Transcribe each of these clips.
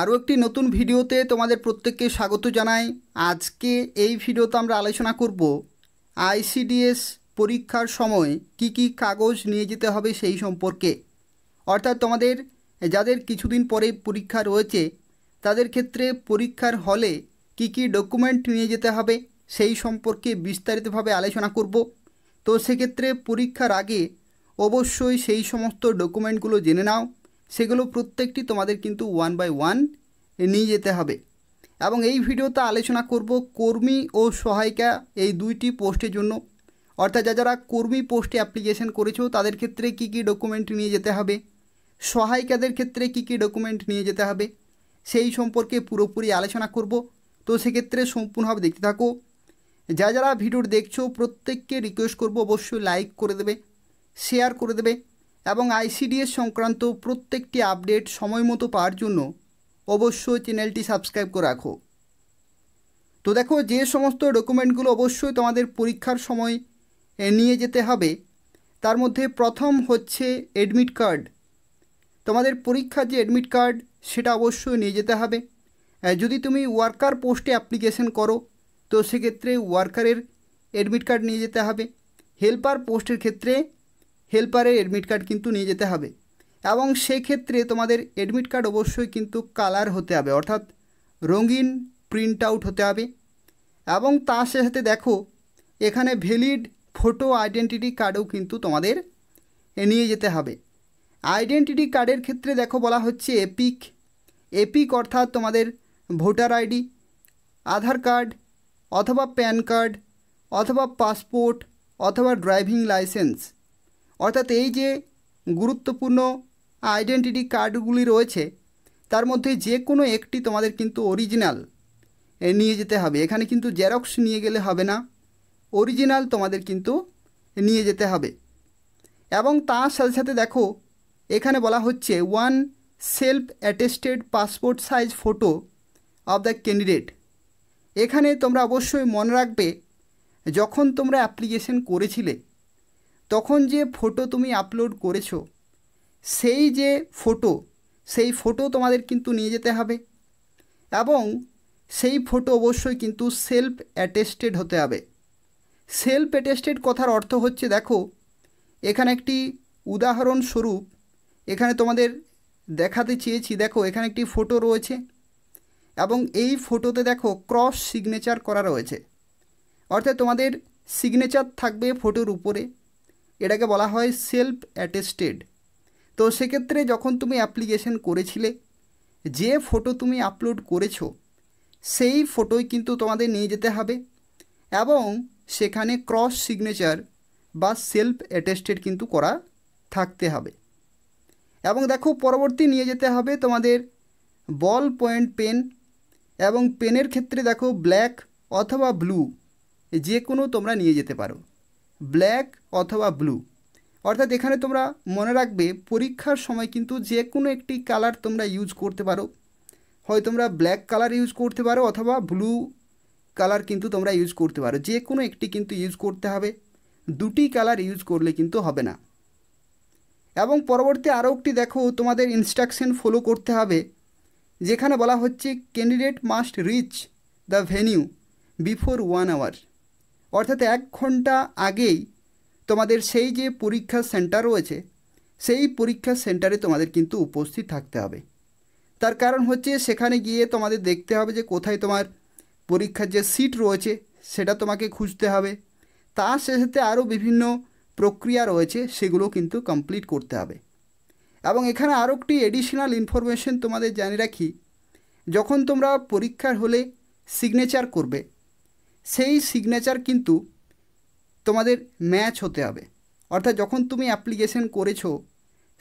আরও একটি নতুন ভিডিওতে তোমাদের প্রত্যেককে স্বাগত জানাই আজকে এই ভিডিওতে আমরা আলোচনা করব আইসিডিএস পরীক্ষার সময় কি কি কাগজ নিয়ে যেতে হবে সেই সম্পর্কে অর্থাৎ তোমাদের যাদের কিছুদিন পরে পরীক্ষা রয়েছে তাদের ক্ষেত্রে পরীক্ষার হলে কি কি ডকুমেন্ট নিয়ে যেতে হবে সেই সম্পর্কে বিস্তারিতভাবে আলোচনা করব তো সেক্ষেত্রে পরীক্ষার আগে অবশ্যই সেই সমস্ত ডকুমেন্টগুলো জেনে নাও সেগুলো প্রত্যেকটি তোমাদের কিন্তু ওয়ান বাই ওয়ান নিয়ে যেতে হবে এবং এই ভিডিওতে আলোচনা করব কর্মী ও সহায়িকা এই দুইটি পোস্টের জন্য অর্থাৎ যা যারা কর্মী পোস্টে অ্যাপ্লিকেশন করেছ তাদের ক্ষেত্রে কি কি ডকুমেন্ট নিয়ে যেতে হবে সহায়িকাদের ক্ষেত্রে কি কি ডকুমেন্ট নিয়ে যেতে হবে সেই সম্পর্কে পুরোপুরি আলোচনা করব তো সেক্ষেত্রে সম্পূর্ণভাবে দেখতে থাকো যা যারা ভিডিওর দেখছো প্রত্যেককে রিকোয়েস্ট করব অবশ্যই লাইক করে দেবে শেয়ার করে দেবে এবং আইসিডিএস সংক্রান্ত প্রত্যেকটি আপডেট সময় মতো পাওয়ার জন্য অবশ্যই চ্যানেলটি সাবস্ক্রাইব করে রাখো তো দেখো যে সমস্ত ডকুমেন্টগুলো অবশ্যই তোমাদের পরীক্ষার সময় নিয়ে যেতে হবে তার মধ্যে প্রথম হচ্ছে অ্যাডমিট কার্ড তোমাদের পরীক্ষার যে অ্যাডমিট কার্ড সেটা অবশ্যই নিয়ে যেতে হবে যদি তুমি ওয়ার্কার পোস্টে অ্যাপ্লিকেশন করো তো সেক্ষেত্রে ওয়ার্কারের অ্যাডমিট কার্ড নিয়ে যেতে হবে হেল্পার পোস্টের ক্ষেত্রে হেল্পারের অ্যাডমিট কার্ড কিন্তু নিয়ে যেতে হবে এবং সেক্ষেত্রে তোমাদের অ্যাডমিট কার্ড অবশ্যই কিন্তু কালার হতে হবে অর্থাৎ রঙিন প্রিন্ট আউট হতে হবে এবং তার সাথে দেখো এখানে ভ্যালিড ফটো আইডেন্টিটি কার্ডও কিন্তু তোমাদের নিয়ে যেতে হবে আইডেন্টিটি কার্ডের ক্ষেত্রে দেখো বলা হচ্ছে এপিক এপিক অর্থাৎ তোমাদের ভোটার আইডি আধার কার্ড অথবা প্যান কার্ড অথবা পাসপোর্ট অথবা ড্রাইভিং লাইসেন্স অর্থাৎ এই যে গুরুত্বপূর্ণ আইডেন্টিটি কার্ডগুলি রয়েছে তার মধ্যে যে কোনো একটি তোমাদের কিন্তু অরিজিনাল নিয়ে যেতে হবে এখানে কিন্তু জেরক্স নিয়ে গেলে হবে না অরিজিনাল তোমাদের কিন্তু নিয়ে যেতে হবে এবং তার সাথে সাথে দেখো এখানে বলা হচ্ছে one self attested passport size photo of the candidate এখানে তোমরা অবশ্যই মনে রাখবে যখন তোমরা অ্যাপ্লিকেশন করেছিলে তখন যে ফটো তুমি আপলোড করেছো সেই যে ফটো সেই ফটো তোমাদের কিন্তু নিয়ে যেতে হবে এবং সেই ফটো অবশ্যই কিন্তু সেলফ অ্যাটেস্টেড হতে হবে সেলফ অ্যাটেস্টেড কথার অর্থ হচ্ছে দেখো এখানে একটি উদাহরণস্বরূপ এখানে তোমাদের দেখাতে চেয়েছি দেখো এখানে একটি ফটো রয়েছে এবং এই ফটোতে দেখো ক্রস সিগনেচার করা রয়েছে অর্থাৎ তোমাদের সিগনেচার থাকবে ফটোর উপরে এটাকে বলা হয় সেলফ অ্যাটেস্টেড তো সেক্ষেত্রে যখন তুমি অ্যাপ্লিকেশন করেছিলে যে ফটো তুমি আপলোড করেছ সেই ফটোই কিন্তু তোমাদের নিয়ে যেতে হবে এবং সেখানে ক্রস সিগনেচার বা সেলফ অ্যাটেস্টেড কিন্তু করা থাকতে হবে এবং দেখো পরবর্তী নিয়ে যেতে হবে তোমাদের বল পয়েন্ট পেন এবং পেনের ক্ষেত্রে দেখো ব্ল্যাক অথবা ব্লু যে কোনো তোমরা নিয়ে যেতে পারো ব্ল্যাক অথবা ব্লু অর্থাৎ এখানে তোমরা মনে রাখবে পরীক্ষার সময় কিন্তু যে কোনো একটি কালার তোমরা ইউজ করতে পারো হয় তোমরা ব্ল্যাক কালার ইউজ করতে পারো অথবা ব্লু কালার কিন্তু তোমরা ইউজ করতে পারো যে কোনো একটি কিন্তু ইউজ করতে হবে দুটি কালার ইউজ করলে কিন্তু হবে না এবং পরবর্তী আরও একটি দেখো তোমাদের ইনস্ট্রাকশন ফলো করতে হবে যেখানে বলা হচ্ছে candidate must reach the venue before one hour অর্থাৎ এক ঘন্টা আগেই তোমাদের সেই যে পরীক্ষা সেন্টার রয়েছে সেই পরীক্ষা সেন্টারে তোমাদের কিন্তু উপস্থিত থাকতে হবে তার কারণ হচ্ছে সেখানে গিয়ে তোমাদের দেখতে হবে যে কোথায় তোমার পরীক্ষার যে সিট রয়েছে সেটা তোমাকে খুঁজতে হবে তার সাথে আরও বিভিন্ন প্রক্রিয়া রয়েছে সেগুলো কিন্তু কমপ্লিট করতে হবে এবং এখানে আরও একটি এডিশনাল ইনফরমেশন তোমাদের জানিয়ে রাখি যখন তোমরা পরীক্ষার হলে সিগনেচার করবে সেই সিগনেচার কিন্তু তোমাদের ম্যাচ হতে হবে অর্থাৎ যখন তুমি অ্যাপ্লিকেশন করেছো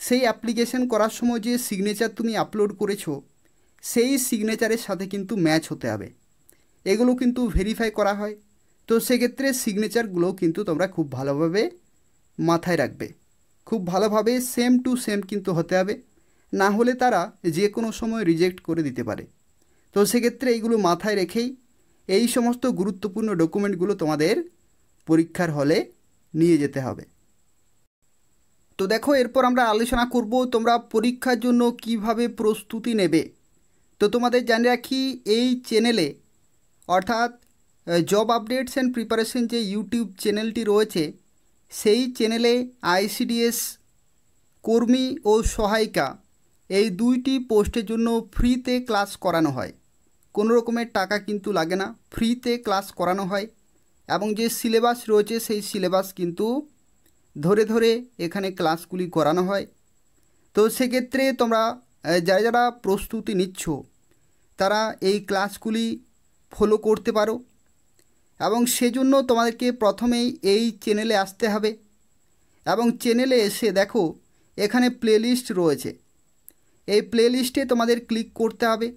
সেই অ্যাপ্লিকেশন করার সময় যে সিগনেচার তুমি আপলোড করেছো সেই সিগনেচারের সাথে কিন্তু ম্যাচ হতে হবে এগুলো কিন্তু ভেরিফাই করা হয় তো সেক্ষেত্রে সিগনেচারগুলো কিন্তু তোমরা খুব ভালোভাবে মাথায় রাখবে খুব ভালোভাবে সেম টু সেম কিন্তু হতে হবে না হলে তারা যে কোনো সময় রিজেক্ট করে দিতে পারে তো সেক্ষেত্রে এইগুলো মাথায় রেখেই এই সমস্ত গুরুত্বপূর্ণ ডকুমেন্টগুলো তোমাদের পরীক্ষার হলে নিয়ে যেতে হবে তো দেখো এরপর আমরা আলোচনা করব তোমরা পরীক্ষার জন্য কিভাবে প্রস্তুতি নেবে তো তোমাদের জানিয়ে রাখি এই চ্যানেলে অর্থাৎ জব আপডেটস অ্যান্ড প্রিপারেশন যে ইউটিউব চ্যানেলটি রয়েছে সেই চ্যানেলে আইসিডিএস কর্মী ও সহায়িকা এই দুইটি পোস্টের জন্য ফ্রিতে ক্লাস করানো হয় কোনো রকমের টাকা কিন্তু লাগে না ফ্রিতে ক্লাস করানো হয় এবং যে সিলেবাস রয়েছে সেই সিলেবাস কিন্তু ধরে ধরে এখানে ক্লাসগুলি করানো হয় তো সেক্ষেত্রে তোমরা যারা যারা প্রস্তুতি নিচ্ছ তারা এই ক্লাসগুলি ফলো করতে পারো এবং সেজন্য তোমাদেরকে প্রথমেই এই চ্যানেলে আসতে হবে এবং চ্যানেলে এসে দেখো এখানে প্লেলিস্ট রয়েছে এই প্লেলিস্টে তোমাদের ক্লিক করতে হবে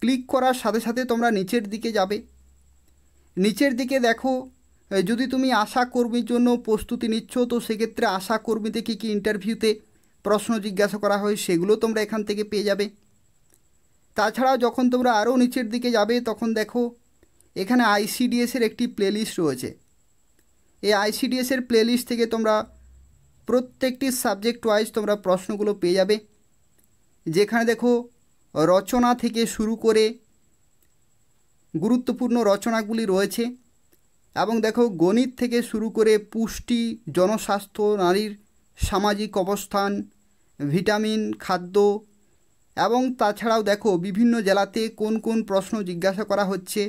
ক্লিক করার সাথে সাথে তোমরা নিচের দিকে যাবে নিচের দিকে দেখো যদি তুমি আশা কর্মীর জন্য প্রস্তুতি নিচ্ছ তো সেক্ষেত্রে আশা কর্মীতে কী কী ইন্টারভিউতে প্রশ্ন জিজ্ঞাসা করা হয় সেগুলো তোমরা এখান থেকে পেয়ে যাবে তাছাড়াও যখন তোমরা আরও নিচের দিকে যাবে তখন দেখো এখানে আইসিডিএসের একটি প্লেলিস্ট রয়েছে এই আইসিডিএসের প্লেলিস্ট থেকে তোমরা প্রত্যেকটি সাবজেক্ট ওয়াইজ তোমরা প্রশ্নগুলো পেয়ে যাবে যেখানে দেখো রচনা থেকে শুরু করে গুরুত্বপূর্ণ রচনাগুলি রয়েছে এবং দেখো গণিত থেকে শুরু করে পুষ্টি জনস্বাস্থ্য নারীর সামাজিক অবস্থান ভিটামিন খাদ্য এবং তাছাড়াও দেখো বিভিন্ন জেলাতে কোন কোন প্রশ্ন জিজ্ঞাসা করা হচ্ছে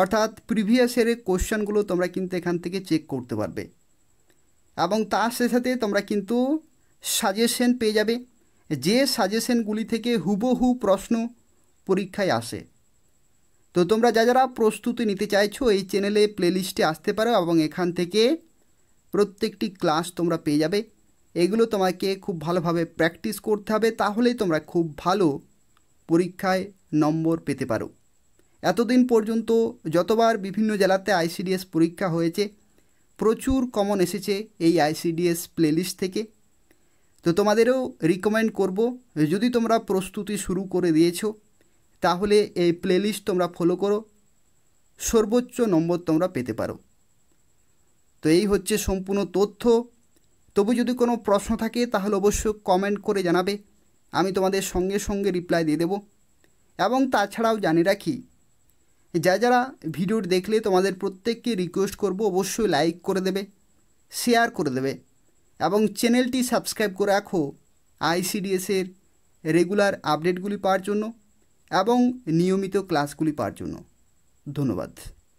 অর্থাৎ প্রিভিয়াসের কোশ্চেনগুলো তোমরা কিন্তু এখান থেকে চেক করতে পারবে এবং তার সাথে সাথে তোমরা কিন্তু সাজেশন পেয়ে যাবে যে সাজেশনগুলি থেকে হুবহু প্রশ্ন পরীক্ষায় আসে তো তোমরা যা যারা প্রস্তুতি নিতে চাইছো এই চ্যানেলে প্লেলিস্টে আসতে পারো এবং এখান থেকে প্রত্যেকটি ক্লাস তোমরা পেয়ে যাবে এগুলো তোমাকে খুব ভালোভাবে প্র্যাকটিস করতে হবে তাহলেই তোমরা খুব ভালো পরীক্ষায় নম্বর পেতে পারো এতদিন পর্যন্ত যতবার বিভিন্ন জেলাতে আইসিডিএস পরীক্ষা হয়েছে প্রচুর কমন এসেছে এই আইসিডিএস প্লেলিস্ট থেকে তো তোমাদেরও রিকমেন্ড করব যদি তোমরা প্রস্তুতি শুরু করে দিয়েছো তাহলে এই প্লেলিস্ট তোমরা ফলো করো সর্বোচ্চ নম্বর তোমরা পেতে পারো তো এই হচ্ছে সম্পূর্ণ তথ্য তবু যদি কোনো প্রশ্ন থাকে তাহলে অবশ্যই কমেন্ট করে জানাবে আমি তোমাদের সঙ্গে সঙ্গে রিপ্লাই দিয়ে দেব এবং তাছাড়াও জানি রাখি যা যারা ভিডিও দেখলে তোমাদের প্রত্যেককে রিকোয়েস্ট করব অবশ্যই লাইক করে দেবে শেয়ার করে দেবে এবং চ্যানেলটি সাবস্ক্রাইব করে রাখো আইসিডিএসের রেগুলার আপডেটগুলি পাওয়ার জন্য এবং নিয়মিত ক্লাসগুলি পাওয়ার জন্য ধন্যবাদ